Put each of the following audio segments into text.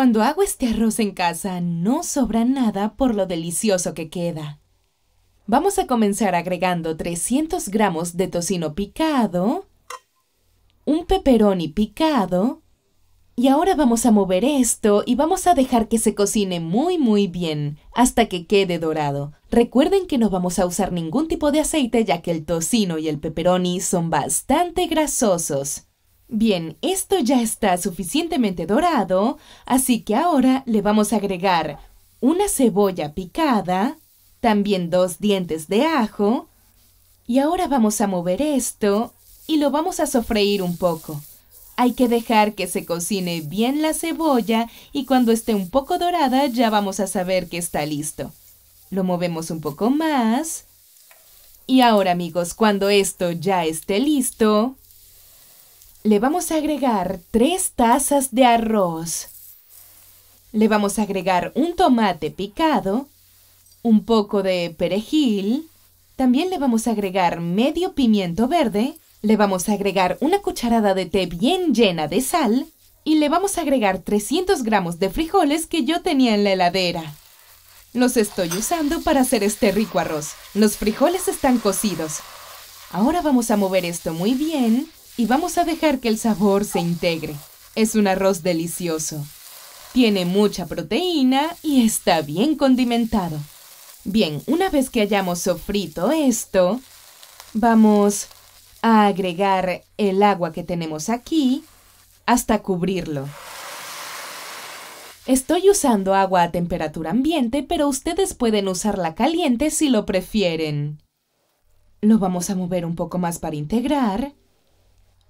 Cuando hago este arroz en casa no sobra nada por lo delicioso que queda. Vamos a comenzar agregando 300 gramos de tocino picado, un peperoni picado, y ahora vamos a mover esto y vamos a dejar que se cocine muy muy bien hasta que quede dorado. Recuerden que no vamos a usar ningún tipo de aceite ya que el tocino y el peperoni son bastante grasosos. Bien, esto ya está suficientemente dorado, así que ahora le vamos a agregar una cebolla picada, también dos dientes de ajo, y ahora vamos a mover esto y lo vamos a sofreír un poco. Hay que dejar que se cocine bien la cebolla y cuando esté un poco dorada ya vamos a saber que está listo. Lo movemos un poco más. Y ahora amigos, cuando esto ya esté listo, le vamos a agregar 3 tazas de arroz. Le vamos a agregar un tomate picado, un poco de perejil, también le vamos a agregar medio pimiento verde, le vamos a agregar una cucharada de té bien llena de sal y le vamos a agregar 300 gramos de frijoles que yo tenía en la heladera. Los estoy usando para hacer este rico arroz. Los frijoles están cocidos. Ahora vamos a mover esto muy bien y vamos a dejar que el sabor se integre. Es un arroz delicioso. Tiene mucha proteína y está bien condimentado. Bien, una vez que hayamos sofrito esto, vamos a agregar el agua que tenemos aquí hasta cubrirlo. Estoy usando agua a temperatura ambiente, pero ustedes pueden usarla caliente si lo prefieren. Lo vamos a mover un poco más para integrar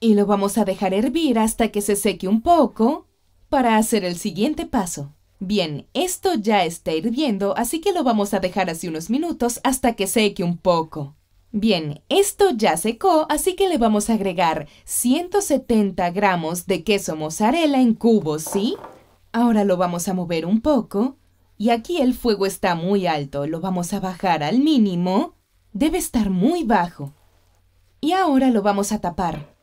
y lo vamos a dejar hervir hasta que se seque un poco para hacer el siguiente paso. Bien, esto ya está hirviendo, así que lo vamos a dejar así unos minutos hasta que seque un poco. Bien, esto ya secó, así que le vamos a agregar 170 gramos de queso mozzarella en cubos, ¿sí? Ahora lo vamos a mover un poco. Y aquí el fuego está muy alto, lo vamos a bajar al mínimo. Debe estar muy bajo. Y ahora lo vamos a tapar.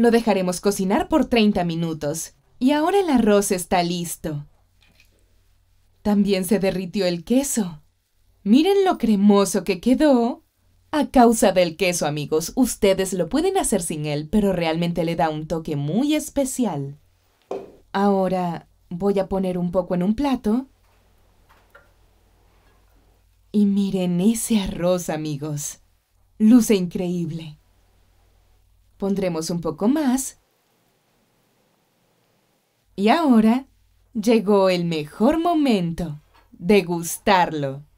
Lo dejaremos cocinar por 30 minutos. Y ahora el arroz está listo. También se derritió el queso. Miren lo cremoso que quedó. A causa del queso, amigos, ustedes lo pueden hacer sin él, pero realmente le da un toque muy especial. Ahora voy a poner un poco en un plato. Y miren ese arroz, amigos. Luce increíble. Pondremos un poco más. Y ahora llegó el mejor momento. de gustarlo.